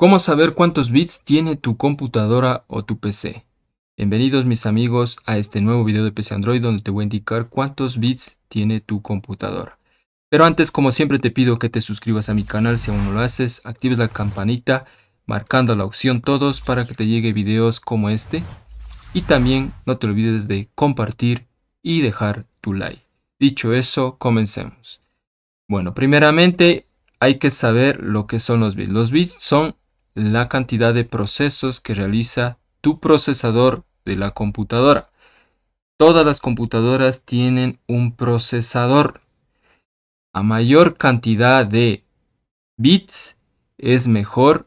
¿Cómo saber cuántos bits tiene tu computadora o tu PC? Bienvenidos mis amigos a este nuevo video de PC Android donde te voy a indicar cuántos bits tiene tu computadora. Pero antes como siempre te pido que te suscribas a mi canal si aún no lo haces, actives la campanita marcando la opción todos para que te llegue videos como este y también no te olvides de compartir y dejar tu like. Dicho eso, comencemos. Bueno, primeramente hay que saber lo que son los bits. Los bits son la cantidad de procesos que realiza tu procesador de la computadora. Todas las computadoras tienen un procesador. A mayor cantidad de bits es mejor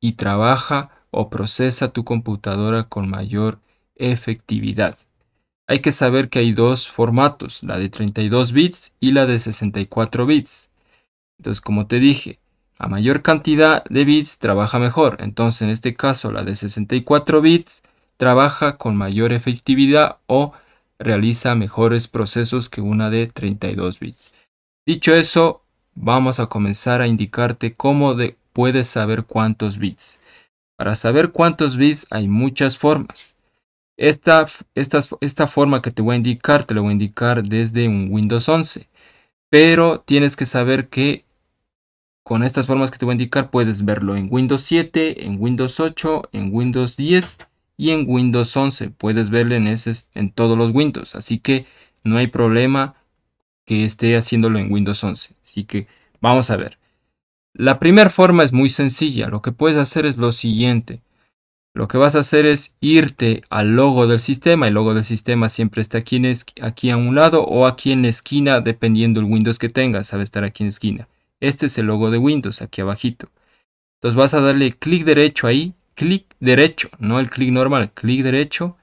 y trabaja o procesa tu computadora con mayor efectividad. Hay que saber que hay dos formatos, la de 32 bits y la de 64 bits. Entonces, como te dije, a mayor cantidad de bits trabaja mejor. Entonces, en este caso, la de 64 bits trabaja con mayor efectividad o realiza mejores procesos que una de 32 bits. Dicho eso, vamos a comenzar a indicarte cómo de, puedes saber cuántos bits. Para saber cuántos bits hay muchas formas. Esta, esta, esta forma que te voy a indicar, te lo voy a indicar desde un Windows 11. Pero tienes que saber que con estas formas que te voy a indicar puedes verlo en Windows 7, en Windows 8, en Windows 10 y en Windows 11. Puedes verlo en, todos los Windows, así que no hay problema que esté haciéndolo en Windows 11. Así que vamos a ver. La primera forma es muy sencilla. Lo que puedes hacer es lo siguiente. Lo que vas a hacer es irte al logo del sistema. El logo del sistema siempre está aquí, en aquí a un lado o aquí en la esquina, dependiendo el Windows que tengas. Sabe estar aquí en la esquina. Este es el logo de Windows, aquí abajito. Entonces vas a darle clic derecho ahí, clic derecho, no el clic normal, clic derecho,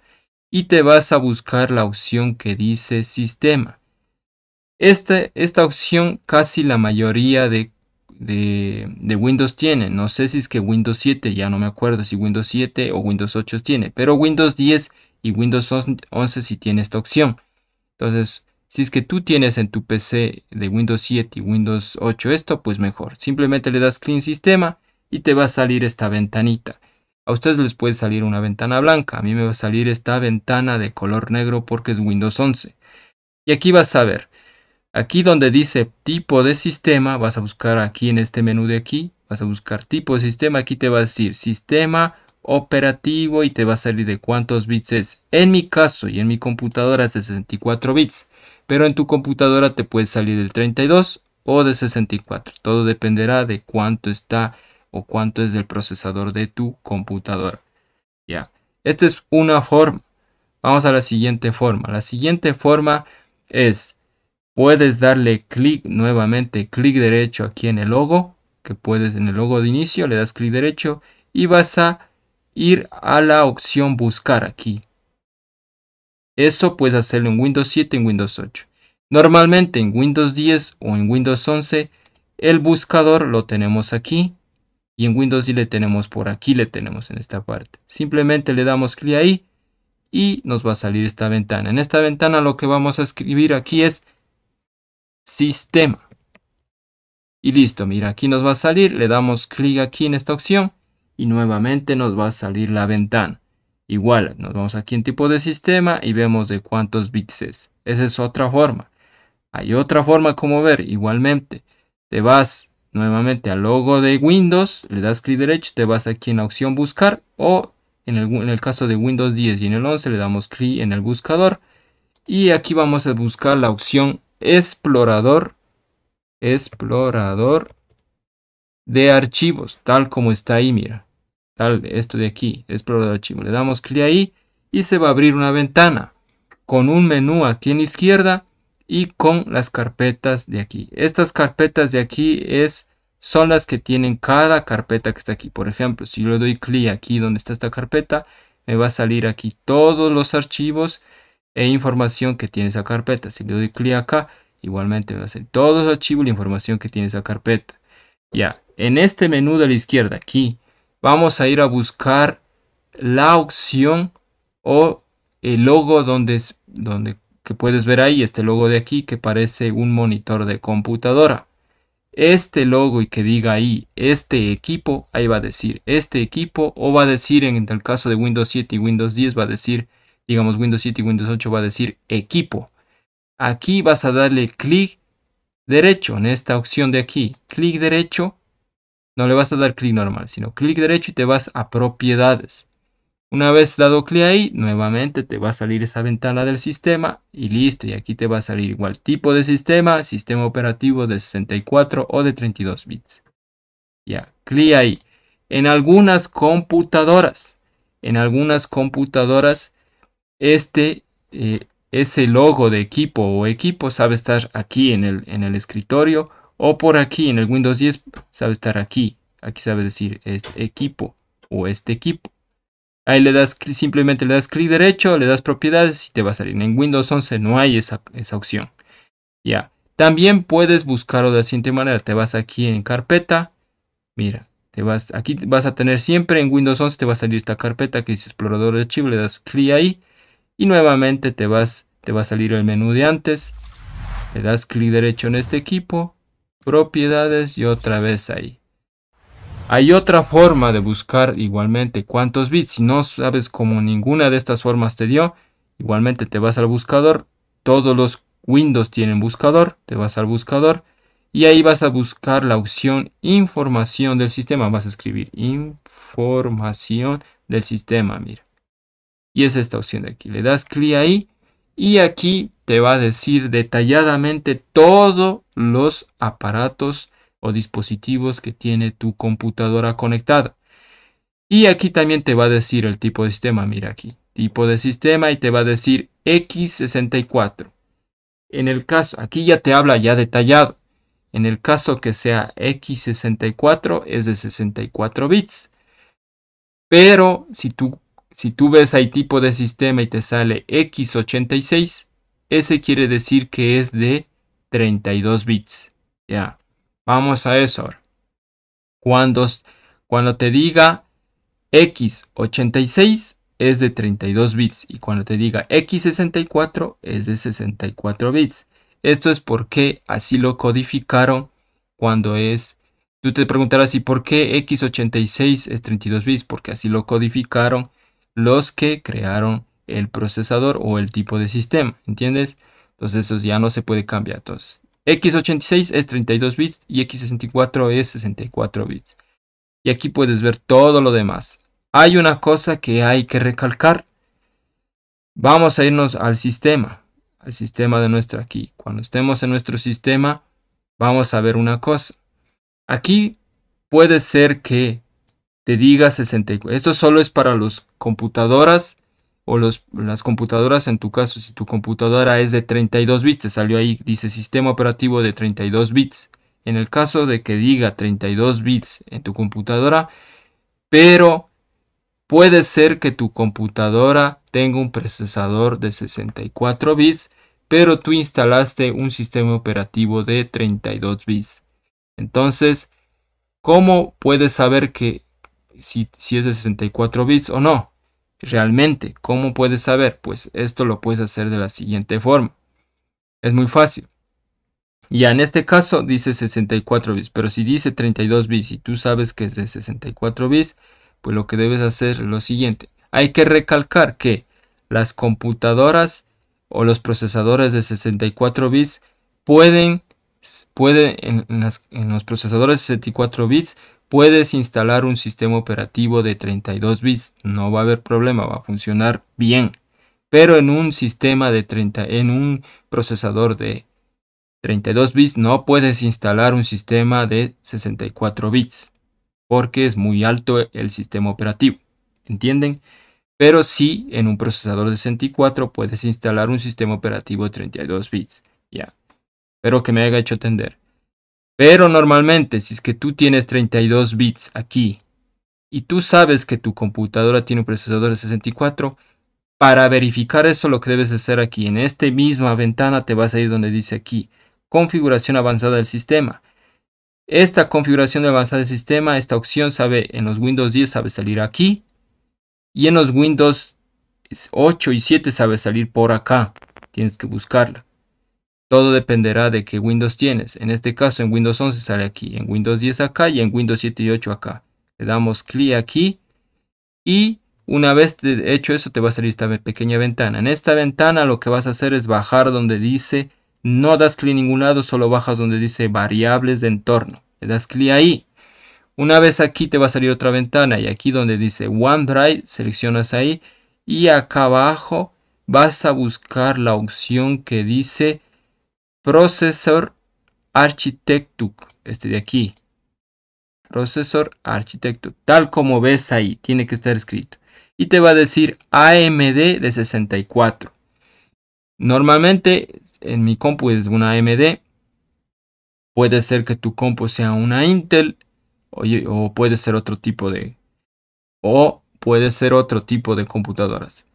y te vas a buscar la opción que dice sistema. Este, esta opción casi la mayoría de, de, Windows tiene. No sé si es que Windows 7, ya no me acuerdo si Windows 7 o Windows 8 tiene, pero Windows 10 y Windows 11 sí tiene esta opción. Entonces si es que tú tienes en tu PC de Windows 7 y Windows 8 esto, pues mejor. Simplemente le das Clean Sistema y te va a salir esta ventanita. A ustedes les puede salir una ventana blanca, a mí me va a salir esta ventana de color negro porque es Windows 11. Y aquí vas a ver, aquí donde dice tipo de sistema, vas a buscar aquí en este menú de aquí, vas a buscar tipo de sistema, aquí te va a decir sistema operativo y te va a salir de cuántos bits es. En mi caso y en mi computadora es de 64 bits, pero en tu computadora te puede salir del 32 o de 64. Todo dependerá de cuánto está o cuánto es del procesador de tu computadora. Ya. Esta es una forma. Vamos a la siguiente forma. La siguiente forma es puedes darle clic nuevamente, clic derecho aquí en el logo, que puedes en el logo de inicio, le das clic derecho y vas a ir a la opción buscar aquí. Eso puedes hacerlo en Windows 7 en Windows 8. Normalmente en Windows 10 o en Windows 11 el buscador lo tenemos aquí y en Windows 10 le tenemos por aquí, le tenemos en esta parte. Simplemente le damos clic ahí y nos va a salir esta ventana. En esta ventana lo que vamos a escribir aquí es sistema. Y listo, mira, aquí nos va a salir, le damos clic aquí en esta opción y nuevamente nos va a salir la ventana. Igual, nos vamos aquí en tipo de sistema y vemos de cuántos bits es. Esa es otra forma. Hay otra forma como ver, igualmente. Te vas nuevamente al logo de Windows, le das clic derecho, te vas aquí en la opción buscar o en el, en el caso de Windows 10 y en el 11 le damos clic en el buscador y aquí vamos a buscar la opción explorador explorador de archivos, tal como está ahí, mira esto de aquí, explorar archivo. Le damos clic ahí y se va a abrir una ventana con un menú aquí en la izquierda y con las carpetas de aquí. Estas carpetas de aquí es, son las que tienen cada carpeta que está aquí. Por ejemplo, si yo le doy clic aquí donde está esta carpeta, me va a salir aquí todos los archivos e información que tiene esa carpeta. Si le doy clic acá, igualmente me va a salir todos los archivos e la información que tiene esa carpeta. Ya, en este menú de la izquierda, aquí, vamos a ir a buscar la opción o el logo donde, donde que puedes ver ahí, este logo de aquí que parece un monitor de computadora. Este logo y que diga ahí, este equipo, ahí va a decir este equipo o va a decir en el caso de Windows 7 y Windows 10 va a decir, digamos Windows 7 y Windows 8 va a decir equipo. Aquí vas a darle clic derecho en esta opción de aquí, clic derecho no le vas a dar clic normal, sino clic derecho y te vas a propiedades. Una vez dado clic ahí, nuevamente te va a salir esa ventana del sistema y listo. Y aquí te va a salir igual tipo de sistema, sistema operativo de 64 o de 32 bits. Ya, clic ahí. En algunas computadoras, en algunas computadoras, este, eh, ese logo de equipo o equipo sabe estar aquí en el escritorio o por aquí, en el Windows 10, sabe estar aquí. Aquí sabe decir este equipo o este equipo. Ahí le das, simplemente le das clic derecho, le das propiedades y te va a salir. En Windows 11 no hay esa, opción. Ya. También puedes buscarlo de la siguiente manera. Te vas aquí en carpeta. Mira, te vas, aquí vas a tener siempre en Windows 11 te va a salir esta carpeta que dice explorador de archivo. Le das clic ahí y nuevamente te vas, te va a salir el menú de antes. Le das clic derecho en este equipo propiedades y otra vez ahí. Hay otra forma de buscar igualmente cuántos bits. Si no sabes cómo ninguna de estas formas te dio, igualmente te vas al buscador. Todos los Windows tienen buscador. Te vas al buscador y ahí vas a buscar la opción información del sistema. Vas a escribir información del sistema, mira. Y es esta opción de aquí. Le das clic ahí y aquí te va a decir detalladamente todos los aparatos o dispositivos que tiene tu computadora conectada. Y aquí también te va a decir el tipo de sistema. Mira aquí, tipo de sistema y te va a decir X64. En el caso, aquí ya te habla ya detallado. En el caso que sea X64 es de 64 bits. Pero si tú... Si tú ves ahí tipo de sistema y te sale X86, ese quiere decir que es de 32 bits. Ya, vamos a eso ahora. Cuando, cuando te diga X86 es de 32 bits y cuando te diga X64 es de 64 bits. Esto es porque así lo codificaron cuando es... Tú te preguntarás, ¿y por qué X86 es 32 bits? Porque así lo codificaron los que crearon el procesador o el tipo de sistema, ¿entiendes? Entonces eso ya no se puede cambiar. Entonces, x86 es 32 bits y x64 es 64 bits. Y aquí puedes ver todo lo demás. Hay una cosa que hay que recalcar. Vamos a irnos al sistema, al sistema de nuestro aquí. Cuando estemos en nuestro sistema, vamos a ver una cosa. Aquí puede ser que te diga 64. Esto solo es para las computadoras o las computadoras en tu caso, si tu computadora es de 32 bits, te salió ahí, dice sistema operativo de 32 bits. En el caso de que diga 32 bits en tu computadora, pero puede ser que tu computadora tenga un procesador de 64 bits, pero tú instalaste un sistema operativo de 32 bits. Entonces, ¿cómo puedes saber que si, es de 64 bits o no. Realmente, ¿cómo puedes saber? Pues esto lo puedes hacer de la siguiente forma. Es muy fácil. Ya en este caso dice 64 bits, pero si dice 32 bits y tú sabes que es de 64 bits, pues lo que debes hacer es lo siguiente. Hay que recalcar que las computadoras o los procesadores de 64 bits pueden, pueden en, en los procesadores de 64 bits Puedes instalar un sistema operativo de 32 bits, no va a haber problema, va a funcionar bien. Pero en un sistema de 30, en un procesador de 32 bits no puedes instalar un sistema de 64 bits porque es muy alto el sistema operativo, ¿entienden? Pero sí en un procesador de 64 puedes instalar un sistema operativo de 32 bits, ya. Espero que me haya hecho entender. Pero normalmente, si es que tú tienes 32 bits aquí y tú sabes que tu computadora tiene un procesador de 64, para verificar eso lo que debes hacer aquí, en esta misma ventana te vas a ir donde dice aquí, configuración avanzada del sistema. Esta configuración avanzada del sistema, esta opción sabe en los Windows 10 sabe salir aquí y en los Windows 8 y 7 sabe salir por acá. Tienes que buscarla. Todo dependerá de qué Windows tienes. En este caso en Windows 11 sale aquí, en Windows 10 acá y en Windows 7 y 8 acá. Le damos clic aquí y una vez hecho eso te va a salir esta pequeña ventana. En esta ventana lo que vas a hacer es bajar donde dice, no das clic en ningún lado, solo bajas donde dice variables de entorno. Le das clic ahí. Una vez aquí te va a salir otra ventana y aquí donde dice OneDrive seleccionas ahí y acá abajo vas a buscar la opción que dice Processor arquitecto este de aquí. Processor arquitecto tal como ves ahí, tiene que estar escrito. Y te va a decir AMD de 64. Normalmente en mi compu es una AMD. Puede ser que tu compu sea una Intel o, o puede ser otro tipo de... O puede ser otro tipo de computadoras.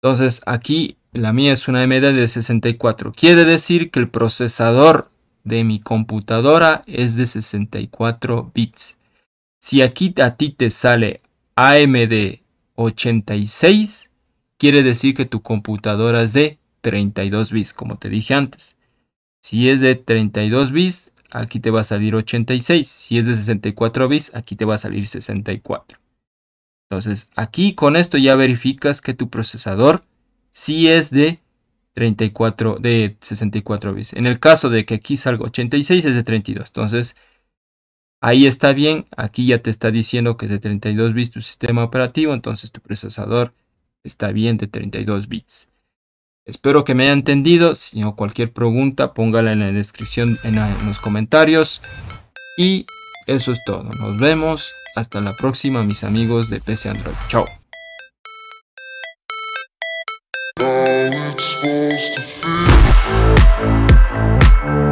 Entonces aquí la mía es una AMD de 64. Quiere decir que el procesador de mi computadora es de 64 bits. Si aquí a ti te sale AMD 86, quiere decir que tu computadora es de 32 bits, como te dije antes. Si es de 32 bits, aquí te va a salir 86. Si es de 64 bits, aquí te va a salir 64. Entonces, aquí con esto ya verificas que tu procesador si es de 34, de 64 bits. En el caso de que aquí salga 86 es de 32. Entonces, ahí está bien. Aquí ya te está diciendo que es de 32 bits tu sistema operativo. Entonces, tu procesador está bien de 32 bits. Espero que me haya entendido. Si no, cualquier pregunta, póngala en la descripción, en, en los comentarios. Y eso es todo. Nos vemos. Hasta la próxima, mis amigos de PC Android. Chao. supposed to feel.